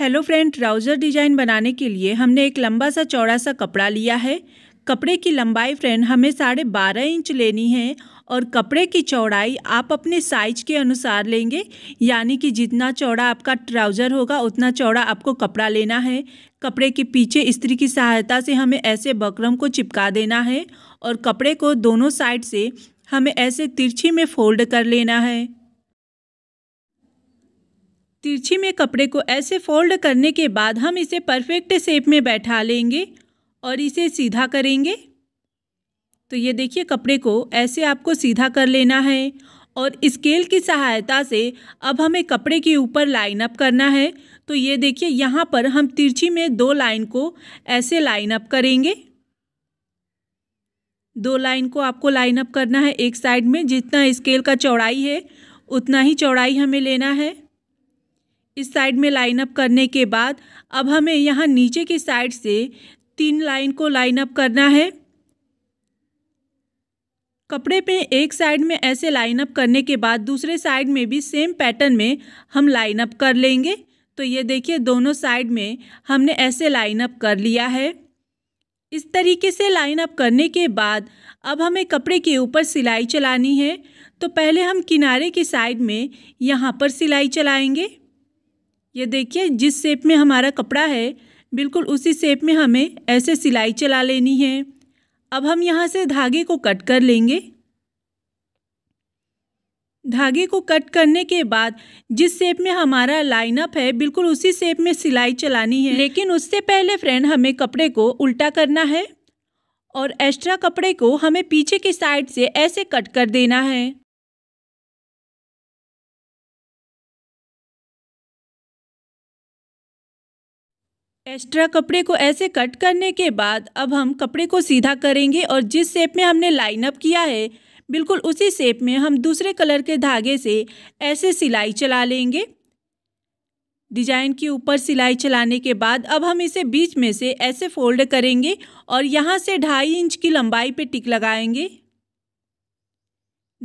hello friend trouser design बनाने के लिए हमने एक लंबा सा चौड़ा सा कपड़ा लिया है कपड़े की लंबाई फ्रेंड हमें साढ़े बारह इंच लेनी है और कपड़े की चौड़ाई आप अपने साइज के अनुसार लेंगे यानी कि जितना चौड़ा आपका ट्राउज़र होगा उतना चौड़ा आपको कपड़ा लेना है कपड़े के पीछे स्त्री की सहायता से हमें ऐसे बकरम को चिपका देना है और कपड़े को दोनों साइड से हमें ऐसे तिरछी में फोल्ड कर लेना है तिरछी में कपड़े को ऐसे फोल्ड करने के बाद हम इसे परफेक्ट शेप में बैठा लेंगे और इसे सीधा करेंगे तो ये देखिए कपड़े को ऐसे आपको सीधा कर लेना है और स्केल की सहायता से अब हमें कपड़े के ऊपर लाइन अप करना है तो ये देखिए यहाँ पर हम तिरछी में दो लाइन को ऐसे लाइन अप करेंगे दो लाइन को आपको लाइन अप करना है एक साइड में जितना स्केल का चौड़ाई है उतना ही चौड़ाई हमें लेना है इस साइड में लाइन अप करने के बाद अब हमें यहाँ नीचे की साइड से तीन लाइन को लाइन अप करना है कपड़े पे एक साइड में ऐसे लाइन अप करने के बाद दूसरे साइड में भी सेम पैटर्न में हम लाइन अप कर लेंगे तो ये देखिए दोनों साइड में हमने ऐसे लाइन अप कर लिया है इस तरीके से लाइन अप करने के बाद अब हमें कपड़े के ऊपर सिलाई चलानी है तो पहले हम किनारे की साइड में यहाँ पर सिलाई चलाएंगे ये देखिए जिस शेप में हमारा कपड़ा है बिल्कुल उसी शेप में हमें ऐसे सिलाई चला लेनी है अब हम यहाँ से धागे को कट कर लेंगे धागे को कट करने के बाद जिस शेप में हमारा लाइनअप है बिल्कुल उसी शेप में सिलाई चलानी है लेकिन उससे पहले फ्रेंड हमें कपड़े को उल्टा करना है और एक्स्ट्रा कपड़े को हमें पीछे की साइड से ऐसे कट कर देना है एक्स्ट्रा कपड़े को ऐसे कट करने के बाद अब हम कपड़े को सीधा करेंगे और जिस शेप में हमने लाइनअप किया है बिल्कुल उसी शेप में हम दूसरे कलर के धागे से ऐसे सिलाई चला लेंगे डिजाइन के ऊपर सिलाई चलाने के बाद अब हम इसे बीच में से ऐसे फोल्ड करेंगे और यहाँ से ढाई इंच की लंबाई पे टिक लगाएंगे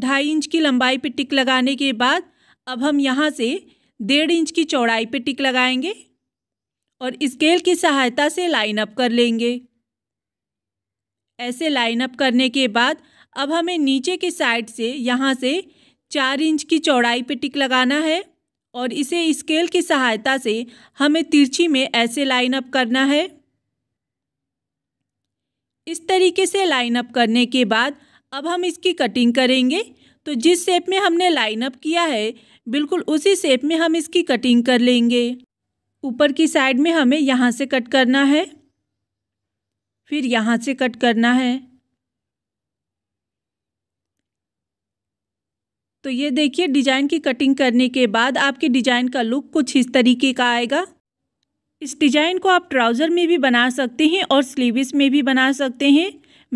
ढाई इंच की लंबाई पे टिक लगाने के बाद अब हम यहाँ से डेढ़ इंच की चौड़ाई पे टिक लगाएंगे और स्केल की सहायता से लाइन अप कर लेंगे ऐसे लाइन अप करने के बाद अब हमें नीचे की साइड से यहाँ से चार इंच की चौड़ाई पे टिक लगाना है और इसे स्केल की सहायता से हमें तिरछी में ऐसे लाइन अप करना है इस तरीके से लाइन अप करने के बाद अब हम इसकी कटिंग करेंगे तो जिस शेप में हमने लाइन अप किया है बिल्कुल उसी शेप में हम इसकी कटिंग कर लेंगे ऊपर की साइड में हमें यहाँ से कट करना है फिर यहाँ से कट करना है तो ये देखिए डिजाइन की कटिंग करने के बाद आपके डिजाइन का लुक कुछ इस तरीके का आएगा इस डिजाइन को आप ट्राउज़र में भी बना सकते हैं और स्लीवस में भी बना सकते हैं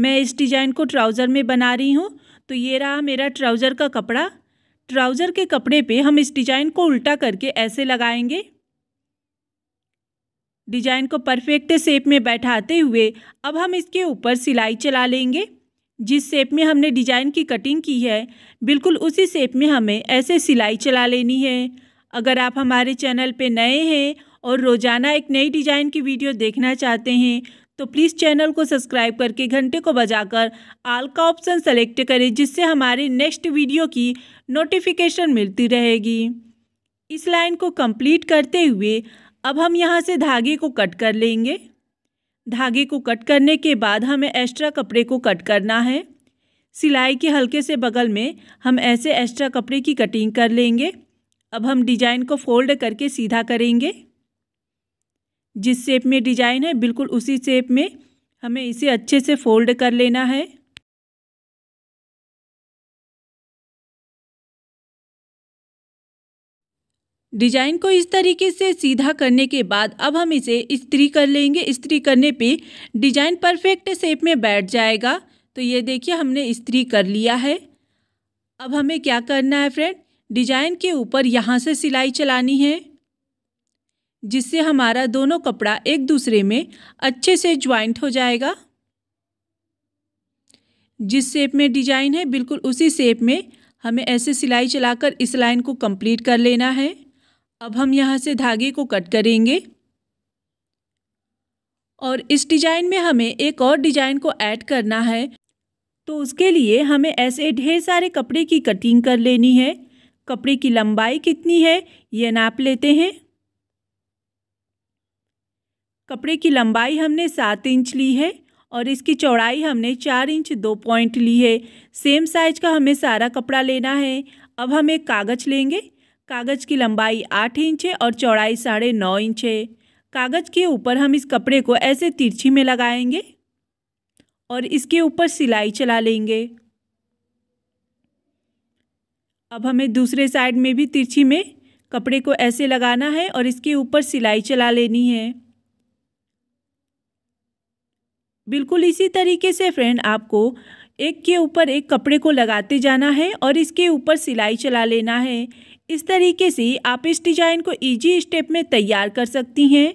मैं इस डिजाइन को ट्राउज़र में बना रही हूँ तो ये रहा मेरा ट्राउज़र का कपड़ा ट्राउज़र के कपड़े पे हम इस डिजाइन को उल्टा करके ऐसे लगाएंगे डिजाइन को परफेक्ट शेप में बैठाते हुए अब हम इसके ऊपर सिलाई चला लेंगे जिस शेप में हमने डिजाइन की कटिंग की है बिल्कुल उसी शेप में हमें ऐसे सिलाई चला लेनी है अगर आप हमारे चैनल पर नए हैं और रोज़ाना एक नई डिज़ाइन की वीडियो देखना चाहते हैं तो प्लीज़ चैनल को सब्सक्राइब करके घंटे को बजाकर आल का ऑप्शन सेलेक्ट करें जिससे हमारे नेक्स्ट वीडियो की नोटिफिकेशन मिलती रहेगी इस लाइन को कंप्लीट करते हुए अब हम यहाँ से धागे को कट कर लेंगे धागे को कट करने के बाद हमें एक्स्ट्रा कपड़े को कट करना है सिलाई के हल्के से बगल में हम ऐसे एक्स्ट्रा कपड़े की कटिंग कर लेंगे अब हम डिजाइन को फोल्ड करके सीधा करेंगे जिस शेप में डिजाइन है बिल्कुल उसी शेप में हमें इसे अच्छे से फोल्ड कर लेना है डिजाइन को इस तरीके से सीधा करने के बाद अब हम इसे इस्त्री कर लेंगे इस्त्री करने पे डिजाइन परफेक्ट शेप में बैठ जाएगा तो ये देखिए हमने इस्त्री कर लिया है अब हमें क्या करना है फ्रेंड डिजाइन के ऊपर यहाँ से सिलाई चलानी है जिससे हमारा दोनों कपड़ा एक दूसरे में अच्छे से ज्वाइंट हो जाएगा जिस शेप में डिजाइन है बिल्कुल उसी शेप में हमें ऐसे सिलाई चलाकर इस लाइन को कंप्लीट कर लेना है अब हम यहाँ से धागे को कट करेंगे और इस डिजाइन में हमें एक और डिजाइन को ऐड करना है तो उसके लिए हमें ऐसे ढेर सारे कपड़े की कटिंग कर लेनी है कपड़े की लंबाई कितनी है ये नाप लेते हैं कपड़े की लंबाई हमने सात इंच ली है और इसकी चौड़ाई हमने चार इंच दो पॉइंट ली है सेम साइज का हमें सारा कपड़ा लेना है अब हम एक कागज़ लेंगे कागज़ की लंबाई आठ इंच है और चौड़ाई साढ़े नौ इंच है कागज़ के ऊपर हम इस कपड़े को ऐसे तिरछी में लगाएंगे और इसके ऊपर सिलाई चला लेंगे अब हमें दूसरे साइड में भी तिरछी में कपड़े को ऐसे लगाना है और इसके ऊपर सिलाई चला लेनी है बिल्कुल इसी तरीके से फ्रेंड आपको एक के ऊपर एक कपड़े को लगाते जाना है और इसके ऊपर सिलाई चला लेना है इस तरीके से आप इस डिज़ाइन को इजी स्टेप में तैयार कर सकती हैं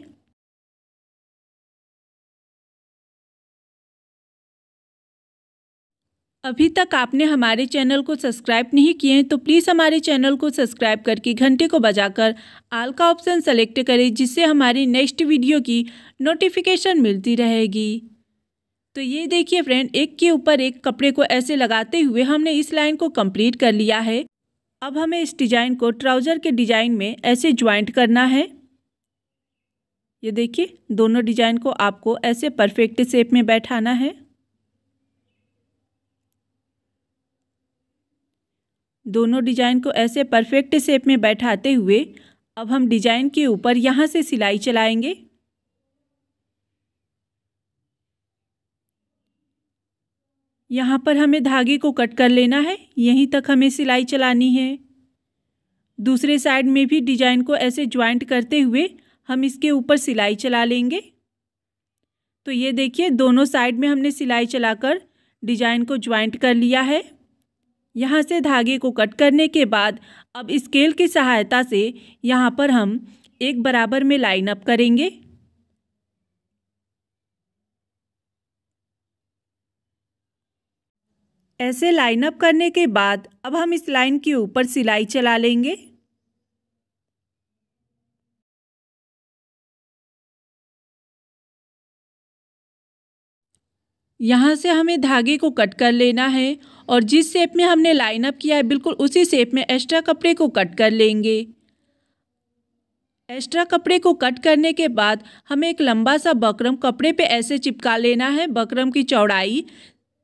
अभी तक आपने हमारे चैनल को सब्सक्राइब नहीं किए हैं तो प्लीज़ हमारे चैनल को सब्सक्राइब करके घंटे को बजाकर आल का ऑप्शन सेलेक्ट करें जिससे हमारी नेक्स्ट वीडियो की नोटिफिकेशन मिलती रहेगी तो ये देखिए फ्रेंड एक के ऊपर एक कपड़े को ऐसे लगाते हुए हमने इस लाइन को कंप्लीट कर लिया है अब हमें इस डिज़ाइन को ट्राउज़र के डिज़ाइन में ऐसे ज्वाइंट करना है ये देखिए दोनों डिज़ाइन को आपको ऐसे परफेक्ट शेप में बैठाना है दोनों डिज़ाइन को ऐसे परफेक्ट शेप में बैठाते हुए अब हम डिज़ाइन के ऊपर यहाँ से सिलाई चलाएंगे यहाँ पर हमें धागे को कट कर लेना है यहीं तक हमें सिलाई चलानी है दूसरे साइड में भी डिजाइन को ऐसे ज्वाइंट करते हुए हम इसके ऊपर सिलाई चला लेंगे तो ये देखिए दोनों साइड में हमने सिलाई चलाकर डिजाइन को ज्वाइंट कर लिया है यहाँ से धागे को कट करने के बाद अब स्केल की सहायता से यहाँ पर हम एक बराबर में लाइन अप करेंगे ऐसे लाइनअप करने के बाद अब हम इस लाइन के ऊपर सिलाई चला लेंगे यहाँ से हमें धागे को कट कर लेना है और जिस शेप में हमने लाइनअप किया है बिल्कुल उसी शेप में एक्स्ट्रा कपड़े को कट कर लेंगे एक्स्ट्रा कपड़े को कट करने के बाद हमें एक लंबा सा बकरम कपड़े पे ऐसे चिपका लेना है बकरम की चौड़ाई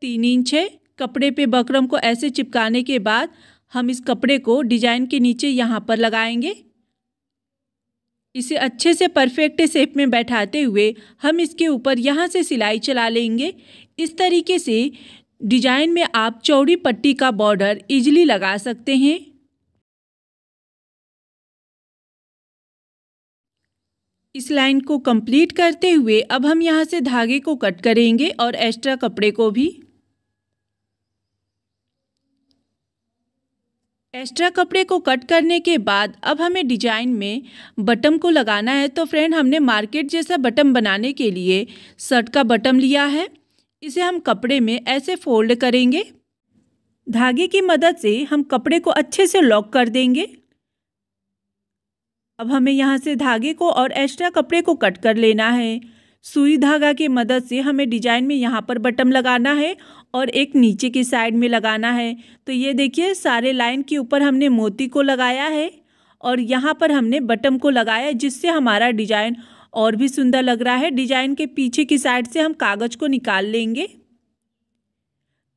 तीन इंच है कपड़े पे बकरम को ऐसे चिपकाने के बाद हम इस कपड़े को डिजाइन के नीचे यहाँ पर लगाएंगे इसे अच्छे से परफेक्ट शेप में बैठाते हुए हम इसके ऊपर यहाँ से सिलाई चला लेंगे इस तरीके से डिजाइन में आप चौड़ी पट्टी का बॉर्डर इजली लगा सकते हैं इस लाइन को कंप्लीट करते हुए अब हम यहाँ से धागे को कट करेंगे और एक्स्ट्रा कपड़े को भी एक्स्ट्रा कपड़े को कट करने के बाद अब हमें डिजाइन में बटम को लगाना है तो फ्रेंड हमने मार्केट जैसा बटम बनाने के लिए शर्ट का बटम लिया है इसे हम कपड़े में ऐसे फोल्ड करेंगे धागे की मदद से हम कपड़े को अच्छे से लॉक कर देंगे अब हमें यहाँ से धागे को और एक्स्ट्रा कपड़े को कट कर लेना है सुई धागा की मदद से हमें डिजाइन में यहाँ पर बटम लगाना है और एक नीचे की साइड में लगाना है तो ये देखिए सारे लाइन के ऊपर हमने मोती को लगाया है और यहाँ पर हमने बटम को लगाया जिससे हमारा डिजाइन और भी सुंदर लग रहा है डिजाइन के पीछे की साइड से हम कागज़ को निकाल लेंगे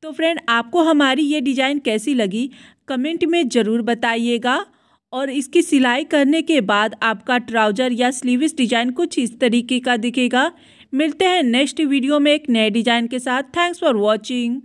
तो फ्रेंड आपको हमारी ये डिज़ाइन कैसी लगी कमेंट में ज़रूर बताइएगा और इसकी सिलाई करने के बाद आपका ट्राउज़र या स्लीवस डिज़ाइन कुछ इस तरीके का दिखेगा मिलते हैं नेक्स्ट वीडियो में एक नए डिज़ाइन के साथ थैंक्स फॉर वॉचिंग